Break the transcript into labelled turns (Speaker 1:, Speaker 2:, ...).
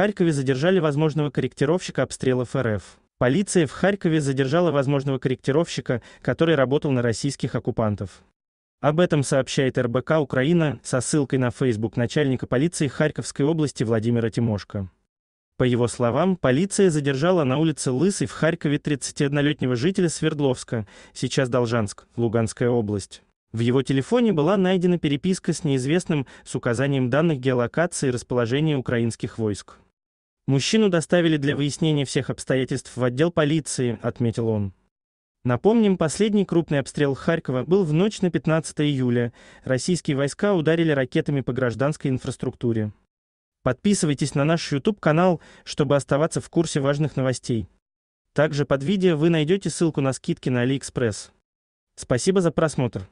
Speaker 1: Харькове задержали возможного корректировщика обстрелов РФ. Полиция в Харькове задержала возможного корректировщика, который работал на российских оккупантов. Об этом сообщает РБК Украина со ссылкой на Facebook начальника полиции Харьковской области Владимира Тимошко. По его словам, полиция задержала на улице Лысый в Харькове 31-летнего жителя Свердловска, сейчас Должанск, Луганская область. В его телефоне была найдена переписка с неизвестным с указанием данных геолокации и расположения украинских войск. Мужчину доставили для выяснения всех обстоятельств в отдел полиции, отметил он. Напомним, последний крупный обстрел Харькова был в ночь на 15 июля. Российские войска ударили ракетами по гражданской инфраструктуре. Подписывайтесь на наш YouTube-канал, чтобы оставаться в курсе важных новостей. Также под видео вы найдете ссылку на скидки на AliExpress. Спасибо за просмотр.